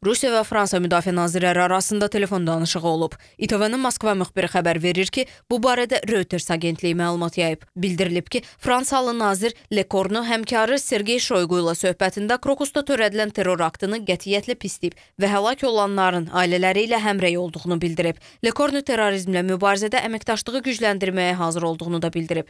Rusiya və Fransa müdafiə nazirləri arasında telefon danışığı olub. İTV-nin Moskva müxbiri xəbər verir ki, bu barədə Reuters agentliyi məlumat yayıb. Bildirilib ki, Fransalı nazir Lekornu həmkarı Sergey Şoyqu ilə söhbətində Krokusda törədilən terror aktını qətiyyətlə pisləyib və həlak olanların ailələri ilə həmrəy olduğunu bildirib. Lekornu terrorizmlə mübarizədə əməkdaşlığı gücləndirməyə hazır olduğunu da bildirib.